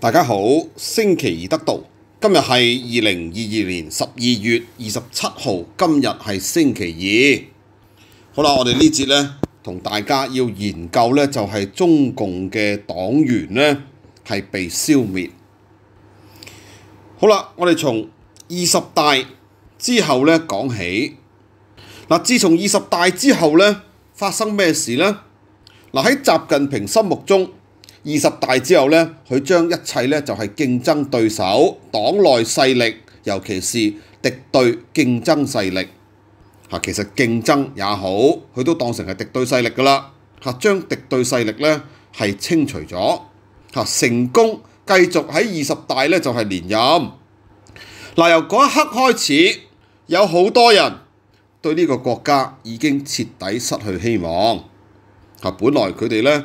大家好，星期二得道，今日係二零二二年十二月二十七號，今日係星期二。好啦，我哋呢節咧，同大家要研究咧，就係中共嘅黨員咧，係被消滅。好啦，我哋從二十大之後咧講起。嗱，自從二十大之後咧，發生咩事咧？嗱，喺習近平心目中。二十大之後咧，佢將一切咧就係競爭對手、黨內勢力，尤其是敵對競爭勢力嚇，其實競爭也好，佢都當成係敵對勢力噶啦嚇，將敵對勢力咧係清除咗嚇，成功繼續喺二十大咧就係連任嗱，由嗰一刻開始，有好多人對呢個國家已經徹底失去希望嚇，本來佢哋咧。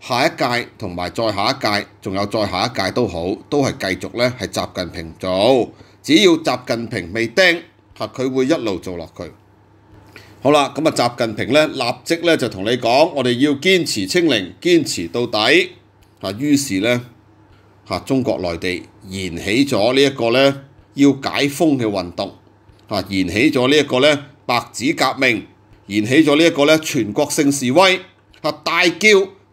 下一屆同埋再下一屆，仲有再下一屆都好，都係繼續咧係習近平做。只要習近平未定，嚇佢會一路做落去。好啦，咁啊，習近平咧立即咧就同你講，我哋要堅持清零，堅持到底。嚇，於是咧嚇中國內地燃起咗呢一個咧要解封嘅運動，嚇燃起咗呢一個咧白紙革命，燃起咗呢一個咧全國性示威嚇大叫。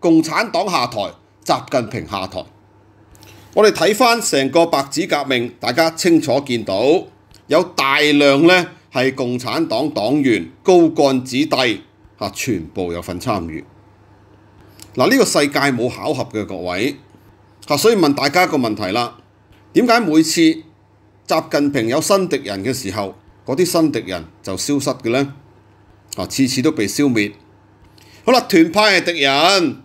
共產黨下台，習近平下台。我哋睇翻成個白紙革命，大家清楚見到有大量咧係共產黨黨員高幹子弟嚇，全部有份參與。嗱，呢個世界冇巧合嘅，各位嚇，所以問大家一個問題啦：點解每次習近平有新敵人嘅時候，嗰啲新敵人就消失嘅咧？啊，次次都被消滅。好啦，團派係敵人。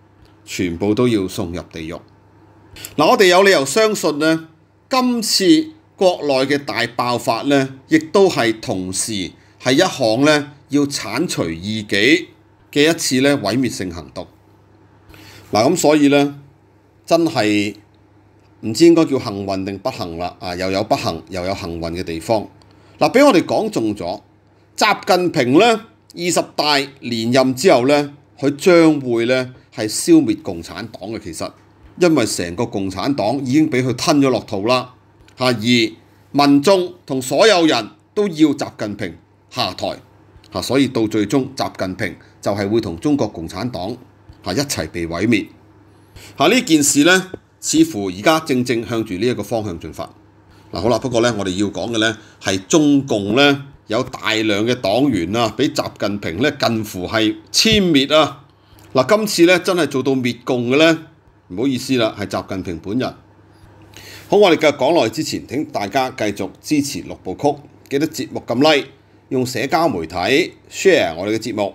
全部都要送入地獄。嗱，我哋有理由相信咧，今次國內嘅大爆發咧，亦都係同時係一項咧要剷除異己嘅一次咧毀滅性行動。嗱，咁所以咧，真係唔知應該叫幸運定不幸啦。啊，又有不幸又有幸運嘅地方。嗱，俾我哋講中咗，習近平咧二十大連任之後咧，佢將會咧。係消滅共產黨嘅，其實因為成個共產黨已經俾佢吞咗落肚啦嚇，而民眾同所有人都要習近平下台嚇，所以到最終習近平就係會同中國共產黨嚇一齊被毀滅嚇呢件事咧，似乎而家正正向住呢一個方向進發嗱好啦，不過咧我哋要講嘅咧係中共咧有大量嘅黨員啊，俾習近平咧近乎係遷滅啊！嗱，今次咧真係做到滅共嘅咧，唔好意思啦，係習近平本人。好，我哋繼續講耐之前，請大家繼續支持六部曲，記得節目撳 Like，用社交媒體 share 我哋嘅節目，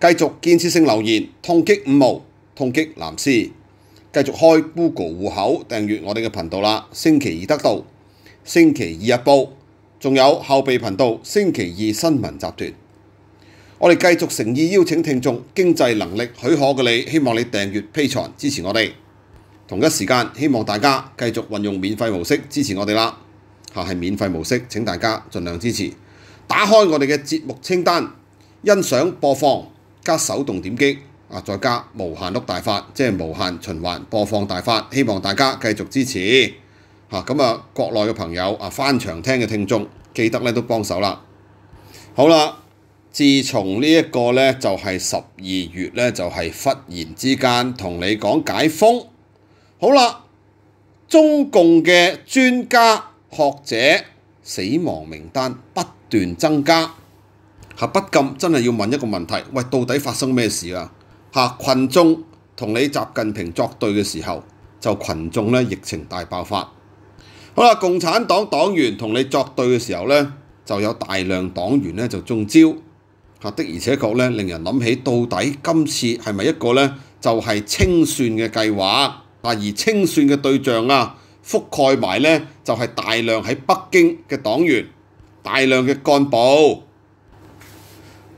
繼續建設性留言，痛擊五毛，痛擊藍絲，繼續開 Google 户口訂閱我哋嘅頻道啦。星期二得到，星期二一報，仲有後備頻道星期二新聞集團。我哋繼續誠意邀請聽眾，經濟能力許可嘅你，希望你訂閱披財支持我哋。同一時間，希望大家繼續運用免費模式支持我哋啦。嚇係免費模式，請大家盡量支持。打開我哋嘅節目清單，欣賞播放加手動點擊啊，再加無限碌大法，即係無限循環播放大法。希望大家繼續支持嚇。咁啊，國內嘅朋友啊，翻牆聽嘅聽眾，記得咧都幫手啦。好啦。自從呢一個咧，就係十二月咧，就係忽然之間同你講解封，好啦，中共嘅專家學者死亡名單不斷增加，係不禁真係要問一個問題：喂，到底發生咩事啊？嚇，羣眾同你習近平作對嘅時候，就羣眾咧疫情大爆發。好啦，共產黨黨員同你作對嘅時候咧，就有大量黨員咧就中招。嚇的，而且確咧，令人諗起到底今次係咪一個咧就係清算嘅計劃啊？而清算嘅對象啊，覆蓋埋咧就係大量喺北京嘅黨員、大量嘅幹部。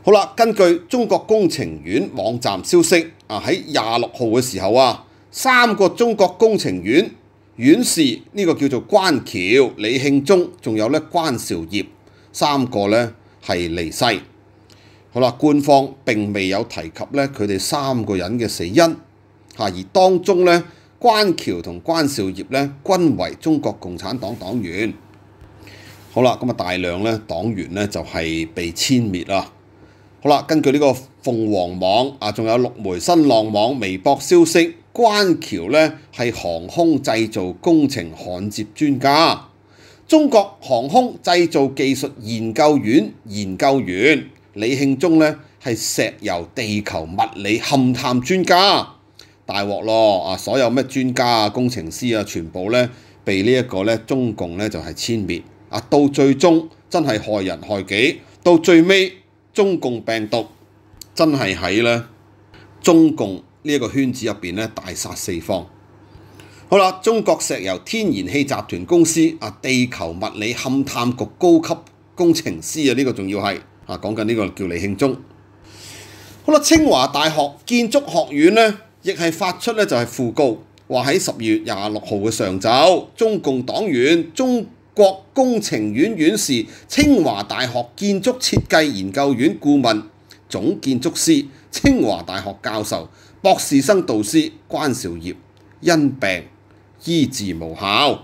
好啦，根據中國工程院網站消息啊，喺廿六號嘅時候啊，三個中國工程院院士呢個叫做關橋、李慶忠，仲有咧關兆業三個咧係離世。好啦，官方並未有提及咧，佢哋三個人嘅死因嚇，而當中咧關橋同關兆業咧均為中國共產黨黨員。好啦，咁啊大量咧黨員咧就係被遷滅啦。好啦，根據呢個鳳凰網啊，仲有六媒新浪網微博消息，關橋咧係航空製造工程焊接專家，中國航空製造技術研究院研究員。李慶忠咧係石油地球物理勘探專家，大鑊咯啊！所有咩專家啊、工程師啊，全部咧被呢一個咧中共咧就係遷滅啊。到最終真係害人害己，到最尾中共病毒真係喺咧中共呢一個圈子入邊咧大殺四方。好啦，中國石油天然氣集團公司啊，地球物理勘探局高級工程師啊，呢個仲要係。啊，講緊呢個叫李慶忠。好啦，清華大學建築學院咧，亦係發出咧就係附告，話喺十月廿六號嘅上晝，中共黨員、中國工程院院士、清華大學建築設計研究院顧問、總建築師、清華大學教授、博士生導師關兆業因病醫治無效。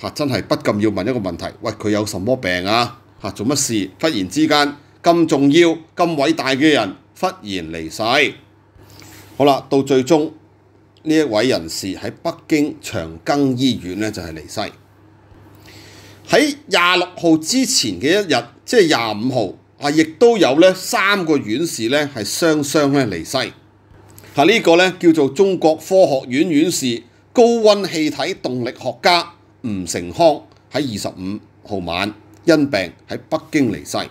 嚇！真係不禁要問一個問題，喂，佢有什麼病啊？嚇，做乜事？忽然之間。咁重要、咁偉大嘅人忽然離世，好啦，到最終呢一位人士喺北京長庚醫院咧就係離世。喺廿六號之前嘅一日，即係廿五號，啊，亦都有咧三個院士咧係雙雙咧離世。嚇，呢個咧叫做中國科學院院士、高温氣體動力學家吳成康喺二十五號晚因病喺北京離世。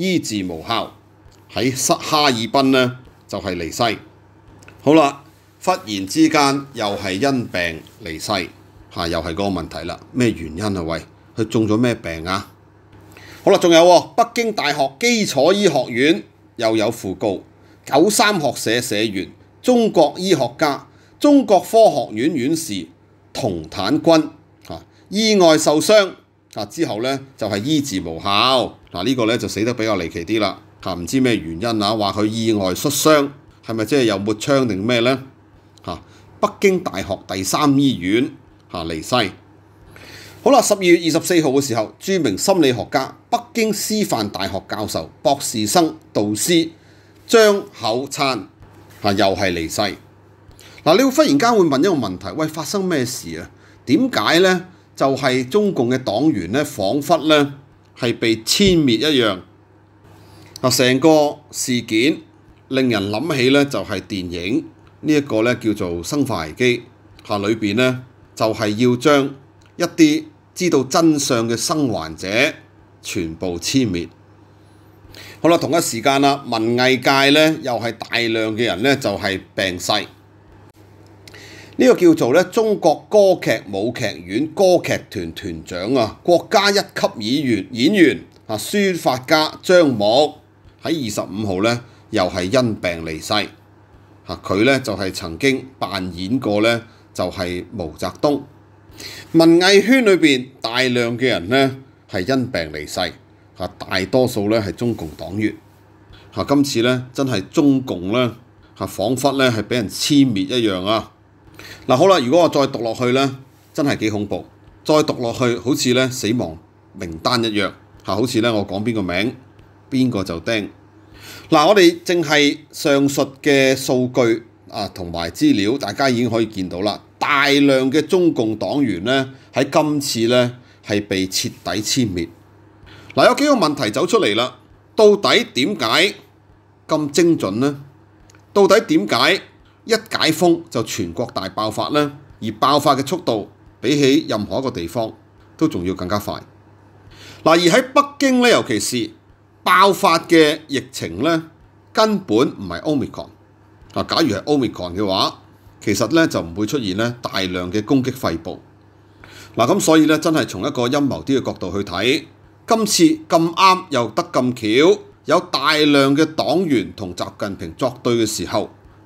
医治无效，喺哈哈尔滨咧就系离世。好啦，忽然之间又系因病离世，吓又系嗰个问题啦。咩原因啊？喂，佢中咗咩病啊？好啦，仲有北京大学基础医学院又有副告，九三学社社员、中国医学家、中国科学院院士童坦君，啊、意外受伤，啊，之后咧就系医治无效。嗱呢個咧就死得比較離奇啲啦嚇，唔知咩原因啊，話佢意外摔傷，係咪即係又抹槍定咩咧嚇？北京大學第三醫院嚇離世。好啦，十二月二十四號嘅時候，著名心理學家、北京師範大學教授、博士生導師張口燦嚇又係離世。嗱，你會忽然間會問一個問題：喂，發生咩事啊？點解咧？就係中共嘅黨員咧，彷彿咧。係被遷滅一樣，啊成個事件令人諗起咧，就係電影呢一個咧叫做《生化危機》，嚇裏邊咧就係要將一啲知道真相嘅生還者全部遷滅。好啦，同一時間啦，文藝界咧又係大量嘅人咧就係病逝。呢個叫做咧中國歌劇舞劇院歌劇團團長啊，國家一級演員、演員啊、書法家張目喺二十五號咧又係因病離世啊！佢咧就係曾經扮演過咧就係毛澤東文藝圈裏邊大量嘅人咧係因病離世啊，大多數咧係中共黨員啊，今次咧真係中共咧啊，彷彿咧係俾人黐滅一樣啊！嗱好啦，如果我再讀落去咧，真係幾恐怖。再讀落去好似咧死亡名單一樣，嚇好似咧我講邊個名，邊個就釘。嗱，我哋淨係上述嘅數據啊同埋資料，大家已經可以見到啦。大量嘅中共黨員咧喺今次咧係被徹底殲滅。嗱，有幾個問題走出嚟啦？到底點解咁精準呢？到底點解？一解封就全國大爆發咧，而爆發嘅速度比起任何一個地方都仲要更加快。嗱，而喺北京咧，尤其是爆發嘅疫情咧，根本唔係 Omicron。啊，假如係 Omicron 嘅話，其實咧就唔會出現咧大量嘅攻擊肺部。嗱，咁所以咧真係從一個陰謀啲嘅角度去睇，今次咁啱又得咁巧，有大量嘅黨員同習近平作對嘅時候。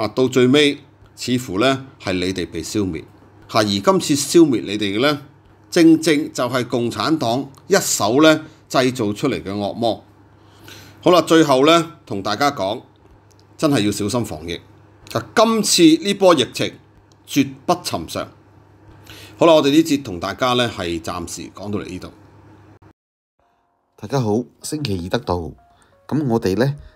啊，到最尾似乎咧係你哋被消滅，嚇！而今次消滅你哋嘅咧，正正就係共產黨一手咧製造出嚟嘅惡魔。好啦，最後咧同大家講，真係要小心防疫。啊，今次呢波疫情絕不尋常。好啦，我哋呢節同大家咧係暫時講到嚟呢度。大家好，星期二得到，咁我哋咧。